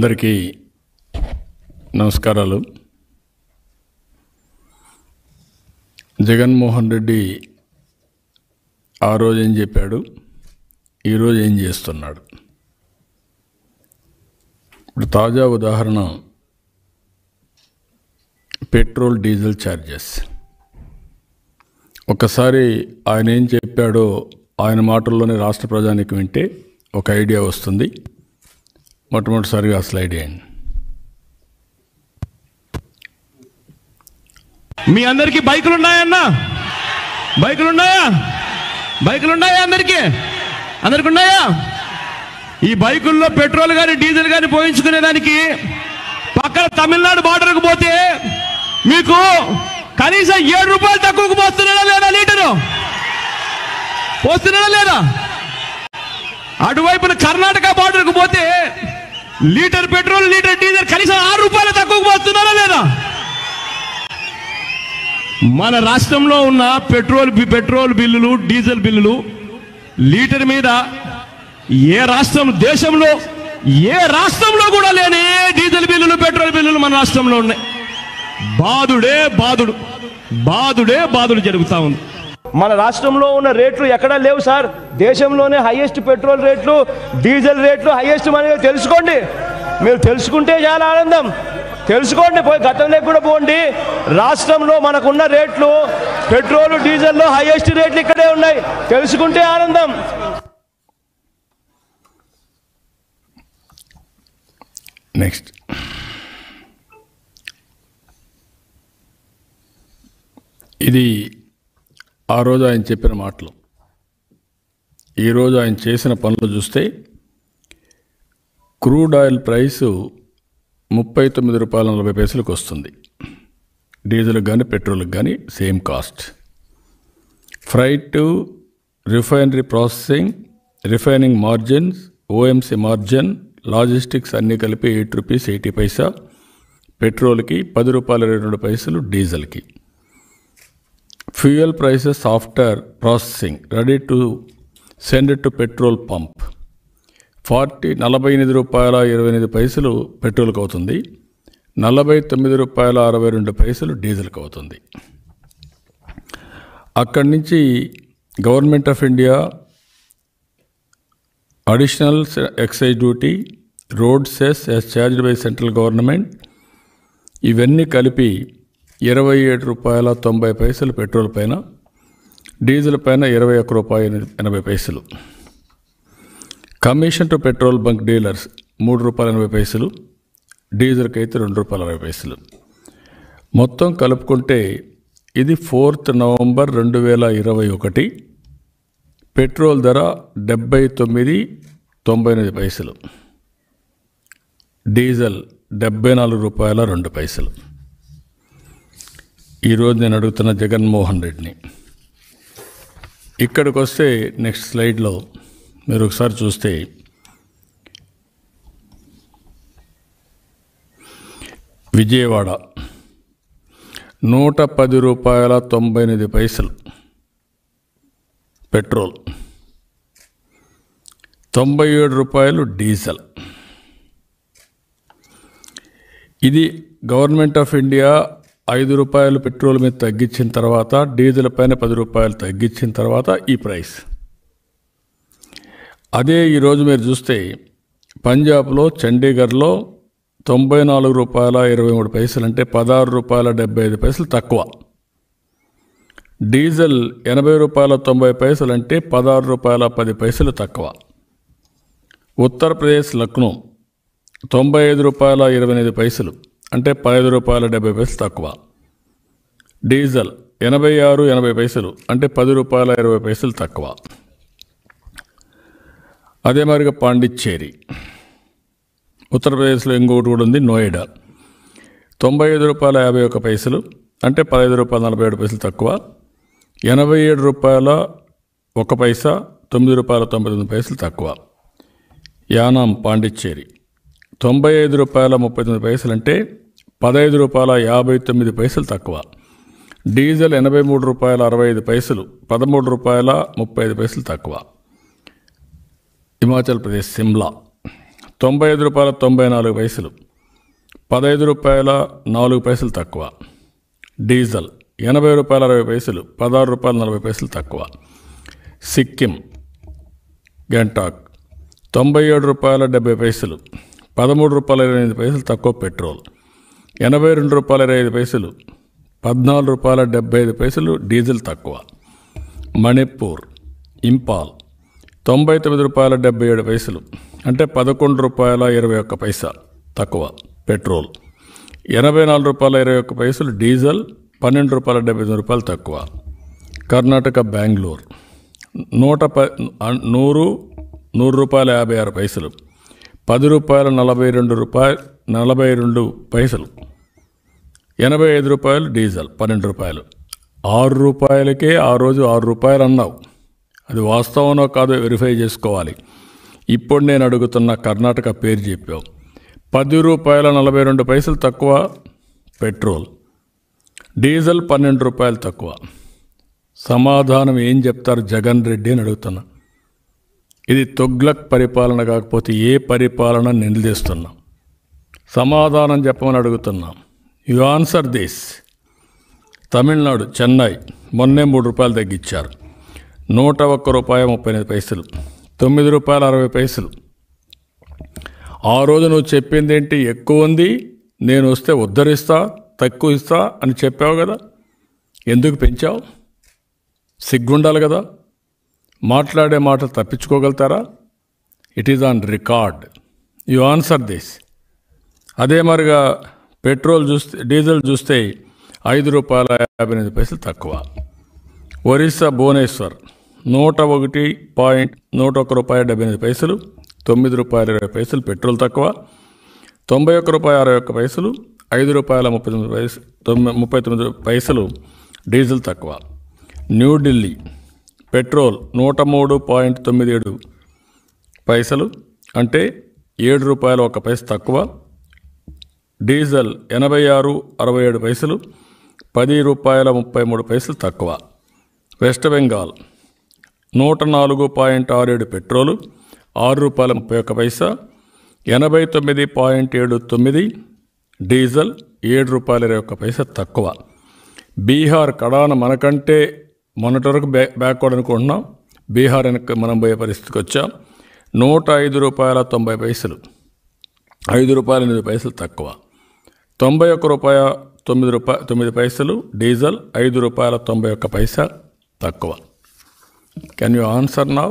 అందరికీ నమస్కారాలు జగన్మోహన్ రెడ్డి ఆ రోజు ఏం చెప్పాడు ఈరోజు ఏం చేస్తున్నాడు ఇప్పుడు తాజా ఉదాహరణ పెట్రోల్ డీజిల్ ఛార్జెస్ ఒకసారి ఆయన ఏం చెప్పాడో ఆయన మాటల్లోనే రాష్ట్ర ప్రజానికి వింటే ఒక ఐడియా వస్తుంది మొట్టమొదటిసారిగా స్లైడ్ వేయండి మీ అందరికీ బైకులు ఉన్నాయన్నా బైకులు ఉన్నాయా బైకులు ఉన్నాయా అందరికీ అందరికి ఉన్నాయా ఈ బైకుల్లో పెట్రోల్ కానీ డీజిల్ కానీ పోయించుకునే దానికి పక్కన తమిళనాడు బార్డర్కి పోతే మీకు కనీసం ఏడు రూపాయలు తక్కువకు పోస్తున్నాడా లేదా లీటరు పోస్తున్నాడా లేదా అటువైపున కర్ణాటక బార్డర్కి పోతే లీటర్ పెట్రోల్ లీటర్ డీజిల్ కనీసం ఆరు రూపాయలు తక్కువ పోతున్నారా లేదా మన రాష్ట్రంలో ఉన్న పెట్రోల్ పెట్రోల్ బిల్లులు డీజిల్ బిల్లులు లీటర్ మీద ఏ రాష్ట్రం దేశంలో ఏ రాష్ట్రంలో కూడా లేని డీజిల్ బిల్లులు పెట్రోల్ బిల్లులు మన రాష్ట్రంలో ఉన్నాయి బాధుడే బాధుడు బాధుడే బాధుడు జరుగుతూ ఉంది మన రాష్ట్రంలో ఉన్న రేట్లు ఎక్కడా లేవు సార్ దేశంలోనే హైయెస్ట్ పెట్రోల్ రేట్లు డీజిల్ రేట్లు హైయెస్ట్ అనేది తెలుసుకోండి మీరు తెలుసుకుంటే చాలా ఆనందం తెలుసుకోండి పోయి గతంలోకి కూడా పోండి రాష్ట్రంలో మనకున్న రేట్లు పెట్రోల్ డీజిల్లో హైయెస్ట్ రేట్లు ఇక్కడే ఉన్నాయి తెలుసుకుంటే ఆనందం నెక్స్ట్ ఇది ఆ రోజు ఆయన చెప్పిన మాటలు ఈరోజు ఆయన చేసిన పనులు చూస్తే క్రూడ్ ఆయిల్ ప్రైసు ముప్పై తొమ్మిది రూపాయల నలభై పైసలకు వస్తుంది డీజిల్కి కానీ పెట్రోల్కి కానీ same cost freight refinery processing refining margins OMC margin logistics అన్నీ కలిపి ఎయిట్ రూపీస్ ఎయిటీ పైసా పెట్రోల్కి పది రూపాయల రెండు పైసలు డీజిల్కి fuel prices after processing ready to send to petrol pump pump forty నలభై ఎనిమిది రూపాయల ఇరవై ఎనిమిది పైసలు పెట్రోల్కి అవుతుంది నలభై తొమ్మిది రూపాయల అరవై రెండు పైసలు డీజిల్కి అవుతుంది అక్కడి నుంచి government of India additional excise duty road cess is charged by central government ఇవన్నీ కలిపి ఇరవై ఏడు రూపాయల తొంభై పైసలు పెట్రోల్ పైన డీజిల్ పైన ఇరవై ఒక్క రూపాయి ఎనభై పైసలు commission to petrol bunk dealers మూడు రూపాయల ఎనభై పైసలు డీజిల్కి అయితే రెండు రూపాయల అరవై పైసలు మొత్తం కలుపుకుంటే ఇది ఫోర్త్ నవంబర్ రెండు వేల ఇరవై ఒకటి పెట్రోల్ ధర డెబ్బై తొమ్మిది తొంభై ఎనిమిది పైసలు డీజిల్ డెబ్బై నాలుగు రూపాయల రెండు పైసలు ఈరోజు నేను అడుగుతున్న జగన్మోహన్ రెడ్డిని ఇక్కడికి వస్తే నెక్స్ట్ స్లైడ్లో మీరు ఒకసారి చూస్తే విజయవాడ నూట పది రూపాయల తొంభై ఎనిమిది పైసలు పెట్రోల్ తొంభై ఏడు రూపాయలు డీజిల్ ఇది గవర్నమెంట్ ఆఫ్ ఇండియా ఐదు రూపాయలు పెట్రోల్ మీద తగ్గించిన తర్వాత డీజిల్ పైన పది రూపాయలు తగ్గించిన తర్వాత ఈ ప్రైస్ అదే ఈరోజు మీరు చూస్తే పంజాబ్లో చండీగఢ్లో తొంభై నాలుగు రూపాయల ఇరవై మూడు పైసలు అంటే పదహారు రూపాయల డెబ్బై ఐదు పైసలు తక్కువ డీజిల్ ఎనభై రూపాయల తొంభై పైసలు అంటే పదహారు రూపాయల పది పైసలు తక్కువ ఉత్తరప్రదేశ్ లక్నో తొంభై ఐదు రూపాయల ఇరవై ఐదు పైసలు అంటే పదహైదు రూపాయల డెబ్బై పైసలు తక్కువ డీజిల్ ఎనభై ఆరు ఎనభై పైసలు అంటే పది రూపాయల ఇరవై పైసలు తక్కువ అదే మాదిరిగా పాండిచ్చేరి ఉత్తరప్రదేశ్లో ఇంకొకటి కూడా ఉంది నోయిడా తొంభై ఐదు రూపాయల యాభై ఒక పైసలు అంటే పదహైదు రూపాయల నలభై ఏడు పైసలు తక్కువ ఎనభై ఏడు రూపాయల ఒక పైసా తొమ్మిది రూపాయల తొంభై తొమ్మిది పైసలు తక్కువ యానాం పాండిచ్చేరి తొంభై ఐదు రూపాయల ముప్పై తొమ్మిది పైసలు అంటే పదహైదు రూపాయల యాభై తొమ్మిది పైసలు తక్కువ డీజిల్ ఎనభై మూడు రూపాయల అరవై ఐదు పైసలు పదమూడు రూపాయల ముప్పై ఐదు పైసలు తక్కువ హిమాచల్ ప్రదేశ్ సిమ్లా తొంభై ఐదు రూపాయల తొంభై నాలుగు పైసలు పదహైదు రూపాయల నాలుగు పైసలు తక్కువ డీజిల్ ఎనభై రూపాయల అరవై పైసలు పదహారు రూపాయల నలభై పైసలు తక్కువ సిక్కిం గంటాక్ తొంభై ఏడు రూపాయల డెబ్బై పైసలు పదమూడు రూపాయల ఇరవై ఐదు పైసలు తక్కువ పెట్రోల్ ఎనభై రెండు రూపాయల ఇరవై ఐదు పైసలు పద్నాలుగు రూపాయల డెబ్బై ఐదు పైసలు డీజిల్ తక్కువ మణిపూర్ ఇంపాల్ తొంభై తొమ్మిది రూపాయల డెబ్బై ఏడు పైసలు అంటే పదకొండు రూపాయల ఇరవై ఒక్క పైస తక్కువ పెట్రోల్ ఎనభై నాలుగు రూపాయల ఇరవై ఒక్క పైసలు డీజిల్ పన్నెండు రూపాయల డెబ్బై తొమ్మిది రూపాయలు తక్కువ కర్ణాటక బెంగళూరు నూట ప నూరు నూరు రూపాయల యాభై ఆరు పైసలు పది రూపాయల నలభై రెండు రూపాయలు నలభై రెండు పైసలు ఎనభై ఐదు రూపాయలు డీజిల్ పన్నెండు రూపాయలు ఆరు రూపాయలకే ఆ రోజు ఆరు రూపాయలు అన్నావు అది వాస్తవనో కాదో వెరిఫై చేసుకోవాలి ఇప్పుడు నేను అడుగుతున్న కర్ణాటక పేరు చెప్పావు పది రూపాయల నలభై రెండు పైసలు తక్కువ పెట్రోల్ డీజిల్ పన్నెండు రూపాయలు తక్కువ సమాధానం ఏం చెప్తారు జగన్ రెడ్డి అని అడుగుతున్నా ఇది తొగ్లక్ పరిపాలన కాకపోతే ఏ పరిపాలన నిలదీస్తున్నాం సమాధానం చెప్పమని అడుగుతున్నాం you answer this Tamil Nadu Chennai మొన్నే మూడు రూపాయలు తగ్గించారు నూట ఒక్క రూపాయి ముప్పై ఎనిమిది పైసలు తొమ్మిది రూపాయలు అరవై పైసలు ఆ రోజు నువ్వు చెప్పింది ఏంటి ఎక్కువ ఉంది నేను వస్తే ఉద్ధరిస్తా తక్కువ ఇస్తా అని చెప్పావు కదా ఎందుకు పెంచావు సిగ్గుండాలి కదా మాట్లాడే మాట తప్పించుకోగలుగుతారా it is on record you answer this అదే మరిగా పెట్రోల్ చూస్తే డీజిల్ చూస్తే ఐదు రూపాయల యాభై ఎనిమిది పైసలు తక్కువ ఒరిస్సా భువనేశ్వర్ నూట ఒకటి పాయింట్ నూట ఒక రూపాయి డెబ్బై ఎనిమిది పైసలు తొమ్మిది రూపాయల ఇరవై పైసలు పెట్రోల్ తక్కువ తొంభై ఒక్క రూపాయి అరవై ఒక్క పైసలు ఐదు రూపాయల ముప్పై తొమ్మిది పైసలు ముప్పై తొమ్మిది పైసలు డీజిల్ తక్కువ న్యూఢిల్లీ పెట్రోల్ నూట మూడు పాయింట్ తొమ్మిది ఏడు పైసలు అంటే ఏడు రూపాయల ఒక పైస తక్కువ డీజిల్ ఎనభై ఆరు అరవై ఏడు పైసలు పది రూపాయల ముప్పై మూడు పైసలు తక్కువ వెస్ట్ బెంగాల్ నూట నాలుగు పాయింట్ ఆరు ఏడు పెట్రోలు ఆరు రూపాయల ముప్పై ఒక పైసా ఎనభై తొమ్మిది పాయింట్ ఏడు తొమ్మిది డీజిల్ ఏడు రూపాయల ఇరవై ఒక్క పైసా తక్కువ బీహార్ కడాన మనకంటే మొన్నటి వరకు బ్యా బ్యాక్వర్డ్ అనుకుంటున్నాం బీహార్ వెనక్కి మనం పోయే పరిస్థితికి వచ్చాం నూట ఐదు రూపాయల తొంభై పైసలు ఐదు రూపాయల ఎనిమిది పైసలు తక్కువ తొంభై ఒక్క రూపాయ తొమ్మిది రూపాయ తొమ్మిది పైసలు డీజిల్ ఐదు రూపాయల తొంభై ఒక్క పైసా తక్కువ కెన్ యూ ఆన్సర్ నా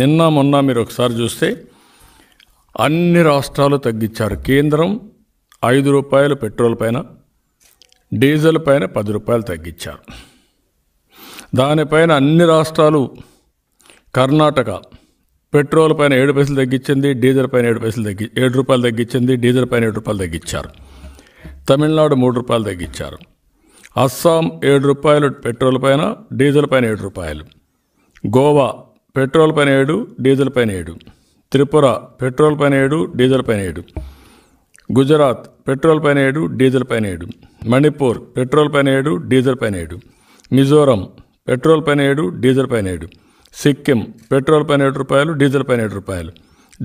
నిన్న మొన్న మీరు ఒకసారి చూస్తే అన్ని రాష్ట్రాలు తగ్గించారు కేంద్రం ఐదు రూపాయలు పెట్రోల్ పైన డీజిల్ పైన పది రూపాయలు తగ్గించారు దానిపైన అన్ని రాష్ట్రాలు కర్ణాటక పెట్రోల్ పైన ఏడు పైసలు తగ్గించింది డీజిల్ పైన ఏడు పైసలు తగ్గి ఏడు రూపాయలు తగ్గించింది డీజిల్ పైన ఏడు రూపాయలు తగ్గించారు తమిళనాడు మూడు రూపాయలు తగ్గించారు అస్సాం ఏడు రూపాయలు పెట్రోల్ పైన డీజిల్ పైన ఏడు రూపాయలు గోవా పెట్రోల్ పైన ఏడు డీజిల్ పైన ఏడు త్రిపుర పెట్రోల్ పైన ఏడు డీజిల్ పైన ఏడు గుజరాత్ పెట్రోల్ పైన ఏడు డీజిల్ పైన ఏడు మణిపూర్ పెట్రోల్ పైన ఏడు డీజిల్ పైన ఏడు మిజోరం పెట్రోల్ పైన ఏడు డీజిల్ పైన ఏడు సిక్కిం పెట్రోల్ పైన ఏడు రూపాయలు డీజిల్ పైన ఏడు రూపాయలు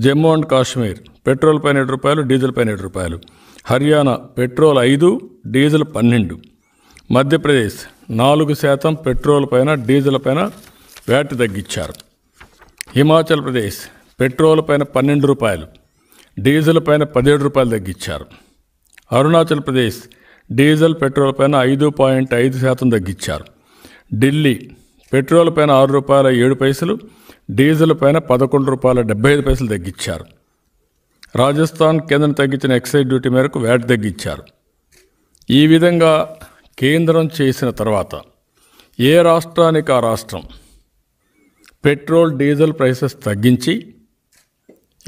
జమ్మూ అండ్ కాశ్మీర్ పెట్రోల్ పైన ఏడు రూపాయలు డీజిల్ పైన ఏడు రూపాయలు హర్యానా పెట్రోల్ ఐదు డీజిల్ పన్నెండు మధ్యప్రదేశ్ నాలుగు శాతం పెట్రోల్ పైన డీజిల్ పైన వ్యాట్ తగ్గించారు హిమాచల్ ప్రదేశ్ పెట్రోల్ పైన పన్నెండు రూపాయలు డీజిల్ పైన పదిహేడు రూపాయలు తగ్గించారు అరుణాచల్ ప్రదేశ్ డీజిల్ పెట్రోల్ పైన ఐదు పాయింట్ ఐదు శాతం తగ్గించారు ఢిల్లీ పెట్రోల్ పైన ఆరు రూపాయల ఏడు పైసలు డీజిల్ పైన పదకొండు రూపాయల డెబ్బై ఐదు పైసలు తగ్గించారు రాజస్థాన్ కేంద్రం తగ్గించిన ఎక్సైజ్ డ్యూటీ మేరకు వ్యాట్ తగ్గించారు ఈ విధంగా కేంద్రం చేసిన తర్వాత ఏ రాష్ట్రానికి ఆ రాష్ట్రం పెట్రోల్ డీజిల్ ప్రైసెస్ తగ్గించి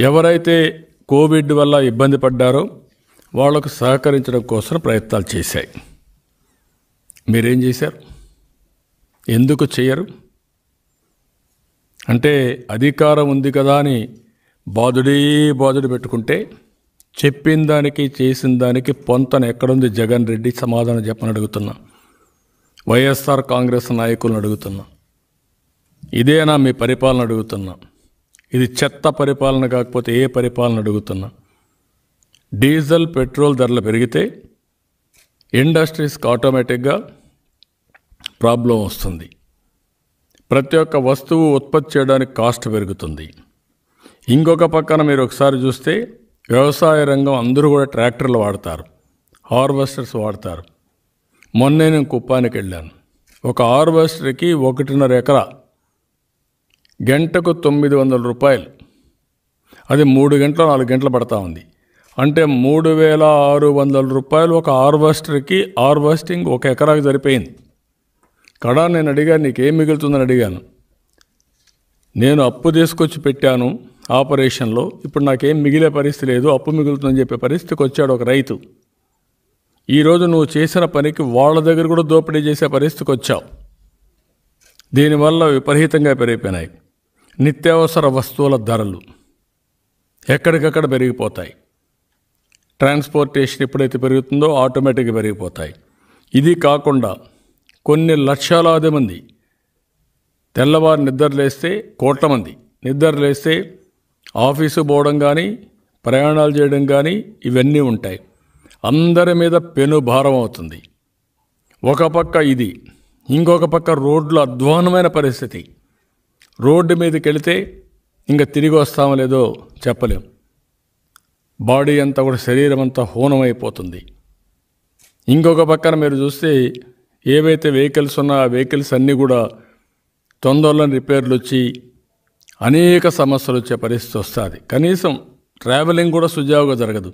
ఎవరైతే కోవిడ్ వల్ల ఇబ్బంది పడ్డారో వాళ్లకు సహకరించడం కోసం ప్రయత్నాలు చేశాయి మీరేం చేశారు ఎందుకు చేయరు అంటే అధికారం ఉంది కదా అని బాధుడే బాధుడు పెట్టుకుంటే చెప్పిన దానికి చేసిన దానికి పొంతన ఎక్కడుంది జగన్ రెడ్డి సమాధానం చెప్పని అడుగుతున్నా వైఎస్ఆర్ కాంగ్రెస్ నాయకులను అడుగుతున్నా ఇదేనా మీ పరిపాలన అడుగుతున్నా ఇది చెత్త పరిపాలన కాకపోతే ఏ పరిపాలన అడుగుతున్నా డీజిల్ పెట్రోల్ ధరలు పెరిగితే ఇండస్ట్రీస్కి ఆటోమేటిక్గా ప్రాబ్లం వస్తుంది ప్రతి ఒక్క వస్తువు ఉత్పత్తి చేయడానికి కాస్ట్ పెరుగుతుంది ఇంకొక పక్కన మీరు ఒకసారి చూస్తే వ్యవసాయ రంగం అందరూ కూడా ట్రాక్టర్లు వాడతారు హార్వెస్టర్స్ వాడతారు మొన్నే నేను కుప్పానికి వెళ్ళాను ఒక హార్వెస్టర్కి ఒకటిన్నర ఎకరా గంటకు తొమ్మిది వందల రూపాయలు అది మూడు గంటలు నాలుగు గంటలు పడతా ఉంది అంటే మూడు వేల ఆరు వందల రూపాయలు ఒక హార్వెస్టర్కి హార్వెస్టింగ్ ఒక ఎకరాకి సరిపోయింది కడా నేను అడిగాను నీకేం మిగులుతుందని అడిగాను నేను అప్పు తీసుకొచ్చి పెట్టాను ఆపరేషన్లో ఇప్పుడు నాకేం మిగిలే పరిస్థితి లేదు అప్పు మిగులుతుందని చెప్పే పరిస్థితికి వచ్చాడు ఒక రైతు ఈరోజు నువ్వు చేసిన పనికి వాళ్ళ దగ్గర కూడా దోపిడీ చేసే పరిస్థితికి వచ్చావు దీనివల్ల విపరీతంగా పెరిగిపోయినాయి నిత్యావసర వస్తువుల ధరలు ఎక్కడికక్కడ పెరిగిపోతాయి ట్రాన్స్పోర్టేషన్ ఎప్పుడైతే పెరుగుతుందో ఆటోమేటిక్గా పెరిగిపోతాయి ఇది కాకుండా కొన్ని లక్షలాది మంది తెల్లవారు నిద్రలేస్తే కోట్ల మంది నిద్రలేస్తే ఆఫీసు పోవడం కానీ ప్రయాణాలు చేయడం కానీ ఇవన్నీ ఉంటాయి అందరి మీద పెను భారం అవుతుంది ఒక పక్క ఇది ఇంకొక పక్క రోడ్లు అధ్వానమైన పరిస్థితి రోడ్డు మీదకి వెళితే ఇంకా తిరిగి వస్తామో లేదో చెప్పలేం బాడీ అంతా కూడా శరీరం అంతా హోనమైపోతుంది ఇంకొక పక్కన మీరు చూస్తే ఏవైతే వెహికల్స్ ఉన్నా ఆ వెహికల్స్ అన్నీ కూడా తొందరలో రిపేర్లు వచ్చి అనేక సమస్యలు వచ్చే పరిస్థితి వస్తుంది కనీసం ట్రావెలింగ్ కూడా సుజావుగా జరగదు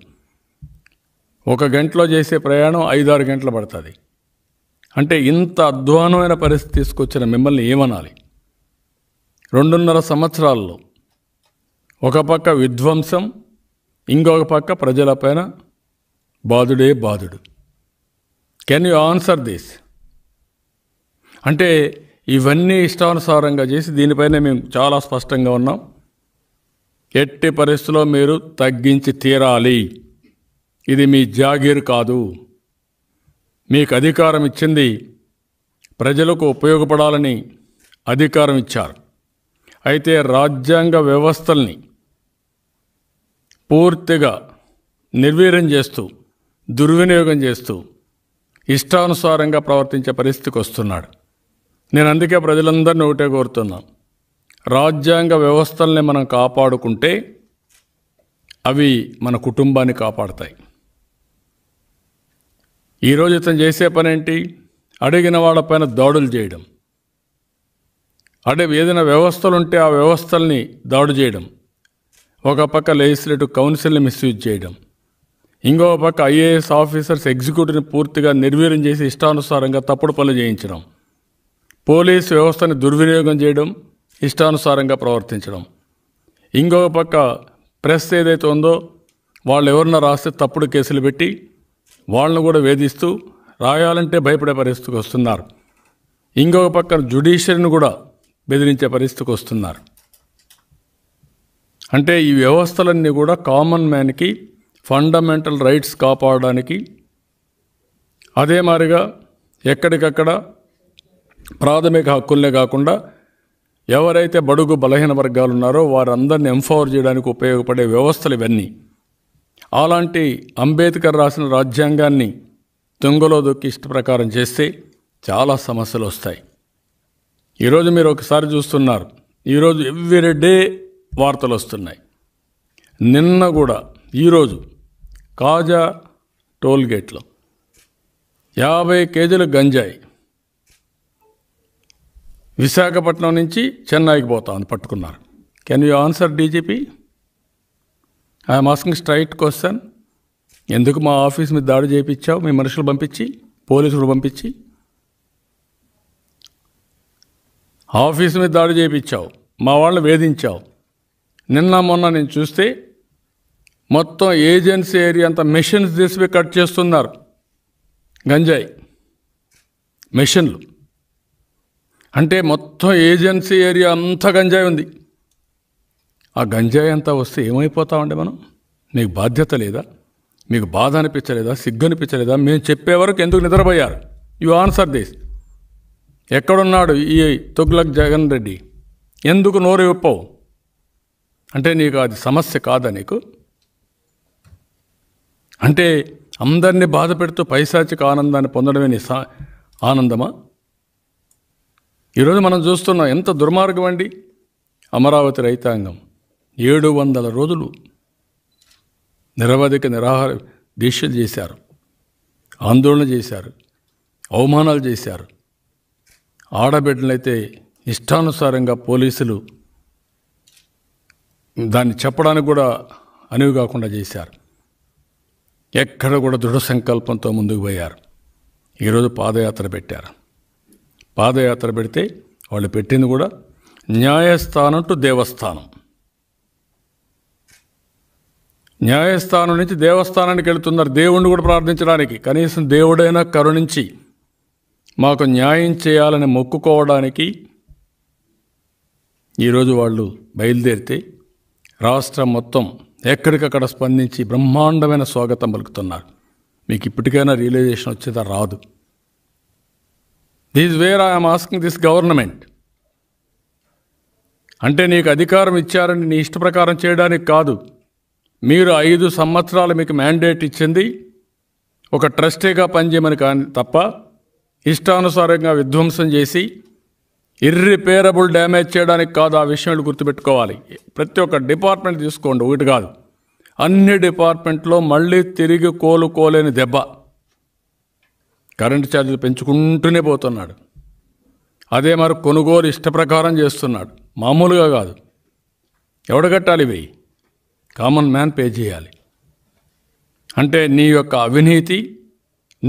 ఒక గంటలో చేసే ప్రయాణం ఐదారు గంటలు పడుతుంది అంటే ఇంత అధ్వానమైన పరిస్థితి తీసుకొచ్చిన మిమ్మల్ని ఏమనాలి రెండున్నర సంవత్సరాల్లో ఒక పక్క విధ్వంసం ఇంకొక పక్క ప్రజల పైన బాధుడే బాధుడు కెన్ యూ ఆన్సర్ దిస్ అంటే ఇవన్నీ ఇష్టానుసారంగా చేసి దీనిపైన మేము చాలా స్పష్టంగా ఉన్నాం ఎట్టి పరిస్థితిలో మీరు తగ్గించి తీరాలి ఇది మీ జాగీర్ కాదు మీకు అధికారం ఇచ్చింది ప్రజలకు ఉపయోగపడాలని అధికారం ఇచ్చారు అయితే రాజ్యాంగ వ్యవస్థల్ని పూర్తిగా నిర్వీర్యం చేస్తూ దుర్వినియోగం చేస్తూ ఇష్టానుసారంగా ప్రవర్తించే పరిస్థితికి వస్తున్నాడు నేను అందుకే ప్రజలందరినీ ఒకటే కోరుతున్నా రాజ్యాంగ వ్యవస్థల్ని మనం కాపాడుకుంటే అవి మన కుటుంబాన్ని కాపాడతాయి ఈరోజు ఇతను చేసే పని ఏంటి అడిగిన వాళ్ళపైన దాడులు చేయడం అడే ఏదైనా వ్యవస్థలు ఉంటే ఆ వ్యవస్థల్ని దాడు చేయడం ఒక పక్క లెజిస్లేటివ్ కౌన్సిల్ని మిస్యూజ్ చేయడం ఇంకొక పక్క ఐఏఎస్ ఆఫీసర్స్ ఎగ్జిక్యూటివ్ని పూర్తిగా నిర్వీర్యం చేసి ఇష్టానుసారంగా తప్పుడు పనులు చేయించడం పోలీస్ వ్యవస్థని దుర్వినియోగం చేయడం ఇష్టానుసారంగా ప్రవర్తించడం ఇంకొక పక్క ప్రెస్ ఏదైతే ఉందో వాళ్ళు ఎవరన్నా రాస్తే తప్పుడు కేసులు పెట్టి వాళ్ళను కూడా వేధిస్తూ రాయాలంటే భయపడే పరిస్థితికి వస్తున్నారు ఇంకొక పక్కన జుడిషియరీని కూడా బెదిరించే పరిస్థితికి వస్తున్నారు అంటే ఈ వ్యవస్థలన్నీ కూడా కామన్ మ్యాన్కి ఫండమెంటల్ రైట్స్ కాపాడడానికి అదే మారిగా ఎక్కడికక్కడ ప్రాథమిక హక్కులనే కాకుండా ఎవరైతే బడుగు బలహీన వర్గాలు ఉన్నారో వారందరిని ఎంఫవర్ చేయడానికి ఉపయోగపడే వ్యవస్థలు ఇవన్నీ అలాంటి అంబేద్కర్ రాసిన రాజ్యాంగాన్ని తుంగలో దొక్కి ఇష్ట ప్రకారం చేస్తే చాలా సమస్యలు వస్తాయి ఈరోజు మీరు ఒకసారి చూస్తున్నారు ఈరోజు ఎవ్రీ డే వార్తలు వస్తున్నాయి నిన్న కూడా ఈరోజు కాజా టోల్గేట్లో యాభై కేజీలు గంజాయి విశాఖపట్నం నుంచి చెన్నైకి పోతామని పట్టుకున్నారు can you answer DGP I'm asking straight question ఎందుకు మా ఆఫీస్ మీద దాడి చేయించావు మీ మనుషులు పంపించి పోలీసులు పంపించి ఆఫీస్ మీద దాడి చేయించావు మా వాళ్ళని వేధించావు నిన్న మొన్న నేను చూస్తే మొత్తం ఏజెన్సీ ఏరియా అంతా మెషిన్స్ తీసి కట్ చేస్తున్నారు గంజాయి మెషిన్లు అంటే మొత్తం ఏజెన్సీ ఏరియా అంతా గంజాయి ఉంది ఆ గంజాయి అంతా వస్తే ఏమైపోతామండి మనం నీకు బాధ్యత లేదా మీకు బాధ అనిపించలేదా సిగ్గు అనిపించలేదా మేము చెప్పే వరకు ఎందుకు నిద్రపోయారు యు ఆన్సర్ దిస్ ఎక్కడున్నాడు ఈ తొగ్లక్ జగన్ రెడ్డి ఎందుకు నోరు విప్పవు అంటే నీకు అది సమస్య కాదా నీకు అంటే అందరినీ బాధ పెడుతూ పైశాచిక ఆనందాన్ని పొందడమే నీ ఆనందమా ఈరోజు మనం చూస్తున్నాం ఎంత దుర్మార్గం అండి అమరావతి రైతాంగం ఏడు వందల రోజులు నిరవధిక నిరాహార దీక్షలు చేశారు ఆందోళన చేశారు అవమానాలు చేశారు ఆడబిడ్డలైతే ఇష్టానుసారంగా పోలీసులు దాన్ని చెప్పడానికి కూడా అనివి కాకుండా చేశారు ఎక్కడ కూడా దృఢ సంకల్పంతో ముందుకు పోయారు ఈరోజు పాదయాత్ర పెట్టారు పాదయాత్ర పెడితే వాళ్ళు పెట్టింది కూడా న్యాయస్థానం టు దేవస్థానం న్యాయస్థానం నుంచి దేవస్థానానికి వెళుతున్నారు దేవుణ్ణి కూడా ప్రార్థించడానికి కనీసం దేవుడైనా కరుణించి మాకు న్యాయం చేయాలని మొక్కుకోవడానికి ఈరోజు వాళ్ళు బయలుదేరితే రాష్ట్రం మొత్తం ఎక్కడికక్కడ స్పందించి బ్రహ్మాండమైన స్వాగతం పలుకుతున్నారు మీకు ఇప్పటికైనా రియలైజేషన్ వచ్చేదా రాదు these where I'm asking this government అంటే నీకు అధికారం ఇచ్చారని నీ ఇష్ట ప్రకారం చేయడానికి కాదు మీరు ఐదు సంవత్సరాలు మీకు మ్యాండేట్ ఇచ్చింది ఒక ట్రస్టీగా పనిచేయమని కానీ తప్ప ఇష్టానుసారంగా విధ్వంసం చేసి ఇర్రిపేరబుల్ డ్యామేజ్ చేయడానికి కాదు ఆ విషయాలు గుర్తుపెట్టుకోవాలి ప్రతి ఒక్క డిపార్ట్మెంట్ తీసుకోండి ఒకటి కాదు అన్ని డిపార్ట్మెంట్లో మళ్ళీ తిరిగి కోలుకోలేని దెబ్బ కరెంటు ఛార్జీలు పెంచుకుంటూనే పోతున్నాడు అదే మరి కొనుగోలు ఇష్టప్రకారం చేస్తున్నాడు మామూలుగా కాదు ఎవడ కట్టాలి వెయ్యి కామన్ మ్యాన్ పే చేయాలి అంటే నీ యొక్క అవినీతి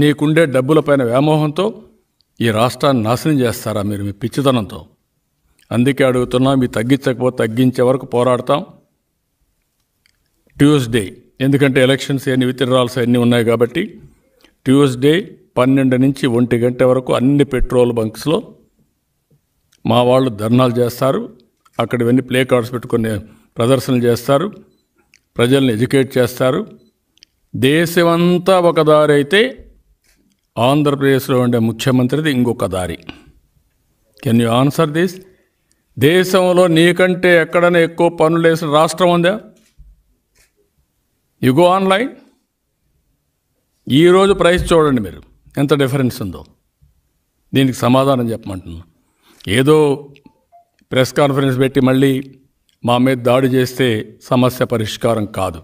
నీకుండే డబ్బులపైన వ్యామోహంతో ఈ రాష్ట్రాన్ని నాశనం చేస్తారా మీరు మీ పిచ్చితనంతో అందుకే అడుగుతున్నా మీ తగ్గించకపోతే తగ్గించే వరకు పోరాడతాం ట్యూస్డే ఎందుకంటే ఎలక్షన్స్ ఎన్ని విత్డ్రాల్స్ అన్నీ ఉన్నాయి కాబట్టి ట్యూస్డే పన్నెండు నుంచి ఒంటి గంట వరకు అన్ని పెట్రోల్ బంక్స్లో మా వాళ్ళు ధర్నాలు చేస్తారు అక్కడ ఇవన్నీ ప్లే కార్డ్స్ పెట్టుకుని ప్రదర్శనలు చేస్తారు ప్రజల్ని ఎడ్యుకేట్ చేస్తారు దేశమంతా ఒక దారి అయితే ఆంధ్రప్రదేశ్లో ఉండే ముఖ్యమంత్రిది ఇంకొక దారి కెన్ యూ ఆన్సర్ దిస్ దేశంలో నీకంటే ఎక్కడైనా ఎక్కువ పనులు వేసిన రాష్ట్రం ఉందా యుగో ఆన్లైన్ ఈరోజు ప్రైస్ చూడండి మీరు ఎంత డిఫరెన్స్ ఉందో దీనికి సమాధానం చెప్పమంటున్నా ఏదో ప్రెస్ కాన్ఫరెన్స్ పెట్టి మళ్ళీ మా మీద దాడి చేస్తే సమస్య పరిష్కారం కాదు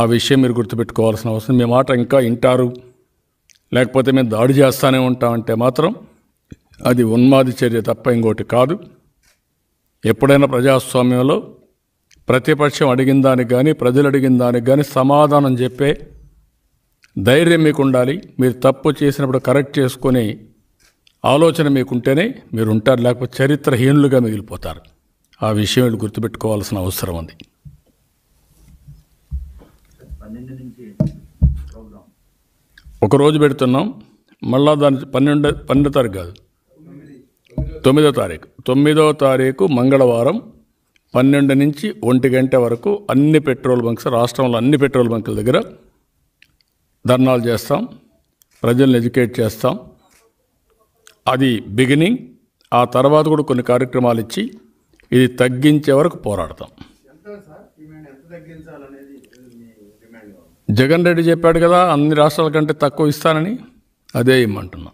ఆ విషయం మీరు గుర్తుపెట్టుకోవాల్సిన అవసరం మీ మాట ఇంకా వింటారు లేకపోతే మేము దాడి చేస్తూనే ఉంటామంటే మాత్రం అది ఉన్మాది చర్య తప్ప ఇంకోటి కాదు ఎప్పుడైనా ప్రజాస్వామ్యంలో ప్రతిపక్షం అడిగిన దానికి కానీ ప్రజలు అడిగిన దానికి కానీ సమాధానం చెప్పే ధైర్యం మీకు ఉండాలి మీరు తప్పు చేసినప్పుడు కరెక్ట్ చేసుకునే ఆలోచన మీకుంటేనే మీరు ఉంటారు లేకపోతే చరిత్రహీనులుగా మిగిలిపోతారు ఆ విషయం వీళ్ళు గుర్తుపెట్టుకోవాల్సిన అవసరం ఉంది ఒకరోజు పెడుతున్నాం మళ్ళా దాని పన్నెండు పన్నెండో తారీఖు కాదు తొమ్మిదో తారీఖు తొమ్మిదో తారీఖు మంగళవారం పన్నెండు నుంచి ఒంటి గంట వరకు అన్ని పెట్రోల్ బంక్స్ రాష్ట్రంలో అన్ని పెట్రోల్ బంకుల దగ్గర ధర్నాలు చేస్తాం ప్రజల్ని ఎడ్యుకేట్ చేస్తాం అది బిగినింగ్ ఆ తర్వాత కూడా కొన్ని కార్యక్రమాలు ఇచ్చి ఇది తగ్గించే వరకు పోరాడతాం జగన్ రెడ్డి చెప్పాడు కదా అన్ని రాష్ట్రాల కంటే తక్కువ ఇస్తానని అదే ఇమ్మంటున్నా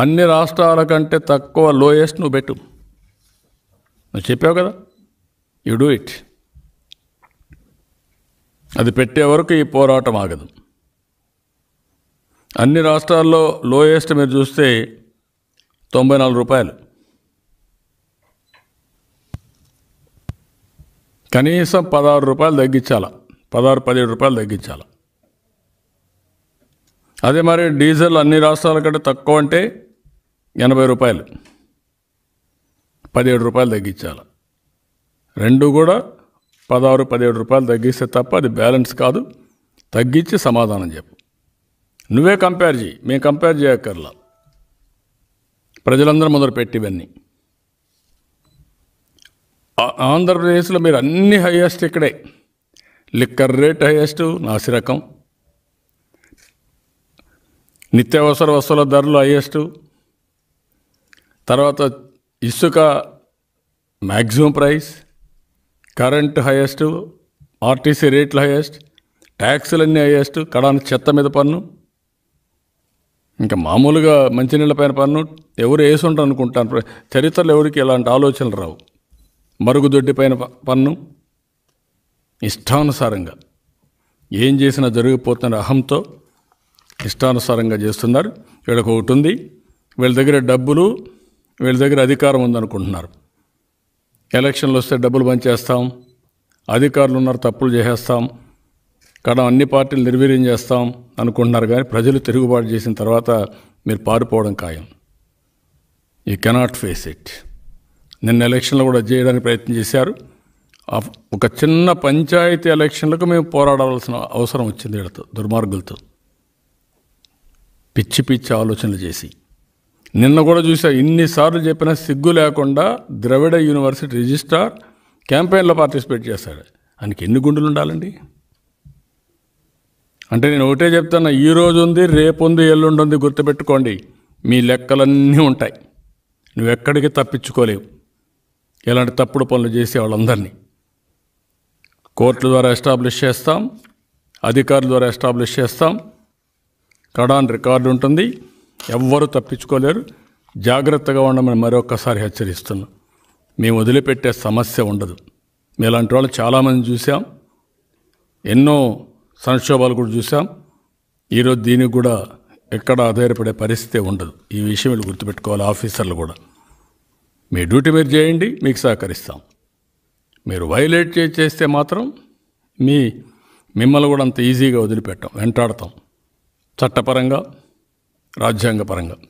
అన్ని రాష్ట్రాల కంటే తక్కువ లోయెస్ట్ నువ్వు పెట్టు నువ్వు చెప్పావు కదా యు డూ ఇట్ అది పెట్టే వరకు ఈ పోరాటం ఆగదు అన్ని రాష్ట్రాల్లో లోయెస్ట్ మీరు చూస్తే తొంభై నాలుగు రూపాయలు కనీసం పదహారు రూపాయలు తగ్గించాల పదహారు పదిహేడు రూపాయలు తగ్గించాల అదే మరి డీజిల్ అన్ని రాష్ట్రాల కంటే తక్కువ అంటే ఎనభై రూపాయలు పదిహేడు రూపాయలు తగ్గించాల రెండు కూడా పదహారు పదిహేడు రూపాయలు తగ్గిస్తే తప్ప అది బ్యాలెన్స్ కాదు తగ్గించి సమాధానం చెప్పు నువ్వే కంపేర్ చేయి మేము కంపేర్ చేయక్కర్లా ప్రజలందరూ మొదలు పెట్టివన్నీ ఆంధ్రప్రదేశ్లో మీరు అన్ని హైయెస్ట్ ఇక్కడే లిక్కర్ రేట్ హైయెస్ట్ నాసిరకం నిత్యావసర వస్తువుల ధరలు హైయెస్ట్ తర్వాత ఇసుక maximum price current highest RTC రేట్లు హయెస్ట్ ట్యాక్సులన్నీ హయెస్ట్ కడాన చెత్త మీద పన్ను ఇంకా మామూలుగా మంచినీళ్ళ పైన పన్ను ఎవరు వేసుంటారు అనుకుంటాను చరిత్రలో ఎవరికి ఇలాంటి ఆలోచనలు రావు మరుగుదొడ్డి పైన పన్ను ఇష్టానుసారంగా ఏం చేసినా జరిగిపోతున్న అహంతో ఇష్టానుసారంగా చేస్తున్నారు వీళ్ళకి ఒకటి ఉంది వీళ్ళ దగ్గర డబ్బులు వీళ్ళ దగ్గర అధికారం ఉందనుకుంటున్నారు ఎలక్షన్లు వస్తే డబ్బులు పంచేస్తాం అధికారులు ఉన్నారు తప్పులు చేసేస్తాం కాడ అన్ని పార్టీలు నిర్వీర్యం చేస్తాం అనుకుంటున్నారు కానీ ప్రజలు తిరుగుబాటు చేసిన తర్వాత మీరు పారిపోవడం ఖాయం యూ కెనాట్ ఫేస్ ఇట్ నిన్న ఎలక్షన్లు కూడా చేయడానికి ప్రయత్నం చేశారు ఒక చిన్న పంచాయతీ ఎలక్షన్లకు మేము పోరాడాల్సిన అవసరం వచ్చింది వీళ్ళతో దుర్మార్గులతో పిచ్చి పిచ్చి ఆలోచనలు చేసి నిన్న కూడా చూసా ఇన్నిసార్లు చెప్పిన సిగ్గు లేకుండా ద్రవిడ యూనివర్సిటీ రిజిస్ట్రార్ క్యాంపెయిన్లో పార్టిసిపేట్ చేస్తాడు ఆయనకి ఎన్ని గుండెలు ఉండాలండి అంటే నేను ఒకటే చెప్తాను ఈరోజు ఉంది రేపు ఉంది ఎల్లుండి ఉంది గుర్తుపెట్టుకోండి మీ లెక్కలన్నీ ఉంటాయి నువ్వెక్కడికి తప్పించుకోలేవు ఇలాంటి తప్పుడు పనులు చేసే వాళ్ళందరినీ కోర్టుల ద్వారా ఎస్టాబ్లిష్ చేస్తాం అధికారుల ద్వారా ఎస్టాబ్లిష్ చేస్తాం కడాన్ రికార్డు ఉంటుంది ఎవ్వరు తప్పించుకోలేరు జాగ్రత్తగా ఉండమని మరొకసారి హెచ్చరిస్తున్నాం మేము వదిలిపెట్టే సమస్య ఉండదు మీలాంటి వాళ్ళు చాలామంది చూసాం ఎన్నో సంక్షోభాలు కూడా చూసాం ఈరోజు దీనికి కూడా ఎక్కడ ఆధారపడే పరిస్థితి ఉండదు ఈ విషయం వీళ్ళు గుర్తుపెట్టుకోవాలి ఆఫీసర్లు కూడా మీ డ్యూటీ మీరు చేయండి మీకు సహకరిస్తాం మీరు వైలేట్ చేస్తే మాత్రం మీ మిమ్మల్ని కూడా అంత ఈజీగా వదిలిపెట్టాం వెంటాడతాం చట్టపరంగా రాజ్యాంగపరంగా